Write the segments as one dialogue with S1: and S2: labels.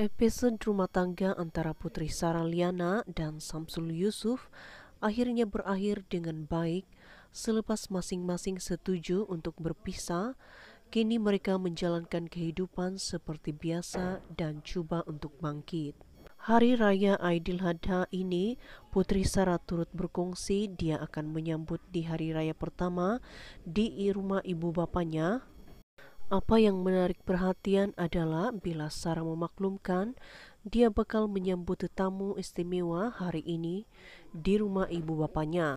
S1: Episode rumah tangga antara Putri Sarah Liana dan Samsul Yusuf akhirnya berakhir dengan baik selepas masing-masing setuju untuk berpisah. Kini mereka menjalankan kehidupan seperti biasa dan coba untuk bangkit. Hari Raya Aidiladha ini, Putri Sarah turut berkongsi dia akan menyambut di hari raya pertama di rumah ibu bapanya apa yang menarik perhatian adalah bila Sarah memaklumkan dia bakal menyambut tetamu istimewa hari ini di rumah ibu bapaknya.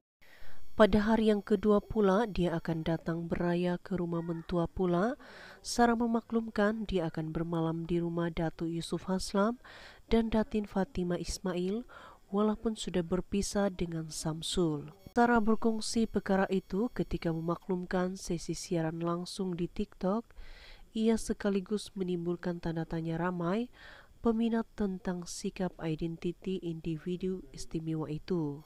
S1: Pada hari yang kedua pula, dia akan datang beraya ke rumah mentua pula. Sarah memaklumkan dia akan bermalam di rumah Datu Yusuf Haslam dan Datin Fatima Ismail walaupun sudah berpisah dengan Samsul. Cara berkongsi perkara itu ketika memaklumkan sesi siaran langsung di TikTok, ia sekaligus menimbulkan tanda tanya ramai peminat tentang sikap identiti individu istimewa itu.